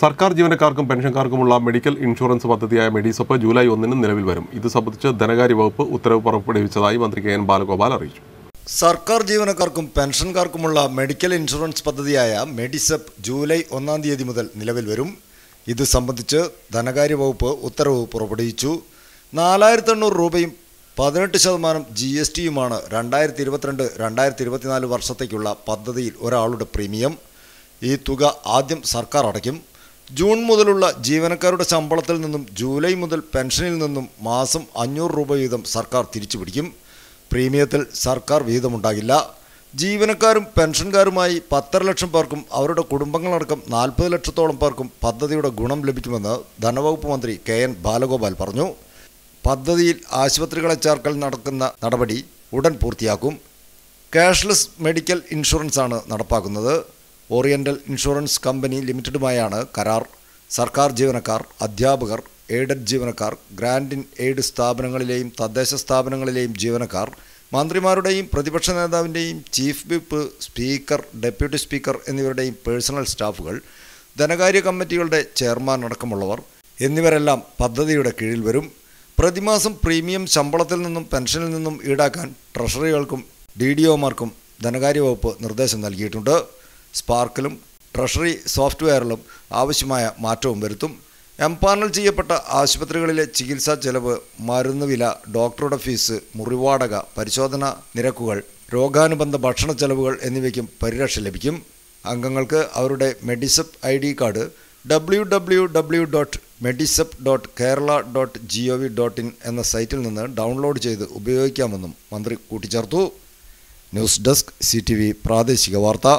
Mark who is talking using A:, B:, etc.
A: സർക്കാർ ജീവനക്കാർക്കും പെൻഷൻകാർക്കുമുള്ള medical insurance പദ്ധതിയായ മെഡിസപ്പ് ജൂലൈ ഒന്നിന് നിലവിൽ വരും ഇത് സംബന്ധിച്ച് ധനകാര്യ വകുപ്പ് ഉത്തരവ് പുറപ്പെടുവിച്ചതായി മന്ത്രി കെ എൻ ബാലഗോപാൽ അറിയിച്ചു
B: സർക്കാർ ജീവനക്കാർക്കും പെൻഷൻകാർക്കുമുള്ള മെഡിക്കൽ ഇൻഷുറൻസ് പദ്ധതിയായ മെഡിസപ്പ് ജൂലൈ ഒന്നാം തീയതി മുതൽ നിലവിൽ വരും ഇത് സംബന്ധിച്ച് ധനകാര്യ വകുപ്പ് ഉത്തരവ് പുറപ്പെടുവിച്ചു നാലായിരത്തി എണ്ണൂറ് രൂപയും പതിനെട്ട് ശതമാനം ജി എസ് ടിയുമാണ് രണ്ടായിരത്തി ഇരുപത്തിരണ്ട് രണ്ടായിരത്തി ഇരുപത്തിനാല് വർഷത്തേക്കുള്ള പദ്ധതിയിൽ ഒരാളുടെ പ്രീമിയം ഈ തുക ആദ്യം സർക്കാർ അടയ്ക്കും ജൂൺ മുതലുള്ള ജീവനക്കാരുടെ ശമ്പളത്തിൽ നിന്നും ജൂലൈ മുതൽ പെൻഷനിൽ നിന്നും മാസം അഞ്ഞൂറ് രൂപ വീതം സർക്കാർ തിരിച്ചു പിടിക്കും പ്രീമിയത്തിൽ സർക്കാർ വിഹിതമുണ്ടാകില്ല ജീവനക്കാരും പെൻഷൻകാരുമായി പത്തര ലക്ഷം പേർക്കും അവരുടെ കുടുംബങ്ങളടക്കം നാൽപ്പത് ലക്ഷത്തോളം പേർക്കും പദ്ധതിയുടെ ഗുണം ലഭിക്കുമെന്ന് ധനവകുപ്പ് മന്ത്രി കെ എൻ ബാലഗോപാൽ പറഞ്ഞു പദ്ധതിയിൽ ആശുപത്രികളെ ചേർക്കൽ നടക്കുന്ന നടപടി ഉടൻ പൂർത്തിയാക്കും ക്യാഷ്ലെസ് മെഡിക്കൽ ഇൻഷുറൻസാണ് നടപ്പാക്കുന്നത് ഓറിയന്റൽ ഇൻഷുറൻസ് കമ്പനി ലിമിറ്റഡുമായാണ് കരാർ സർക്കാർ ജീവനക്കാർ അധ്യാപകർ എയ്ഡഡ് ജീവനക്കാർ ഗ്രാൻഡ് ഇൻ എയ്ഡ് സ്ഥാപനങ്ങളിലെയും തദ്ദേശ സ്ഥാപനങ്ങളിലെയും ജീവനക്കാർ മന്ത്രിമാരുടെയും പ്രതിപക്ഷ നേതാവിൻ്റെയും chief whip speaker deputy speaker എന്നിവരുടെയും പേഴ്സണൽ സ്റ്റാഫുകൾ ധനകാര്യ കമ്മിറ്റികളുടെ ചെയർമാൻ അടക്കമുള്ളവർ എന്നിവരെല്ലാം പദ്ധതിയുടെ കീഴിൽ വരും പ്രതിമാസം പ്രീമിയം ശമ്പളത്തിൽ നിന്നും പെൻഷനിൽ നിന്നും ഈടാക്കാൻ ട്രഷറികൾക്കും ഡി ഡി ഒമാർക്കും ധനകാര്യ വകുപ്പ് നിർദ്ദേശം നൽകിയിട്ടുണ്ട് സ്പാർക്കിലും ട്രഷറി സോഫ്റ്റ്വെയറിലും ആവശ്യമായ മാറ്റവും വരുത്തും എംപാനൽ ചെയ്യപ്പെട്ട ആശുപത്രികളിലെ ചികിത്സാ ചെലവ് മരുന്ന് വില ഡോക്ടറുടെ ഫീസ് മുറിവാടക പരിശോധന നിരക്കുകൾ രോഗാനുബന്ധ ഭക്ഷണ ചെലവുകൾ എന്നിവയ്ക്കും പരിരക്ഷ ലഭിക്കും അംഗങ്ങൾക്ക് അവരുടെ Medisep I D card W W W dot Medisep dot Kerala dot G O V dot in എന്ന സൈറ്റിൽ നിന്ന് ഡൗൺലോഡ് ചെയ്ത് ഉപയോഗിക്കാമെന്നും മന്ത്രി കൂട്ടിച്ചേർത്തു news desk C T V പ്രാദേശിക വാർത്ത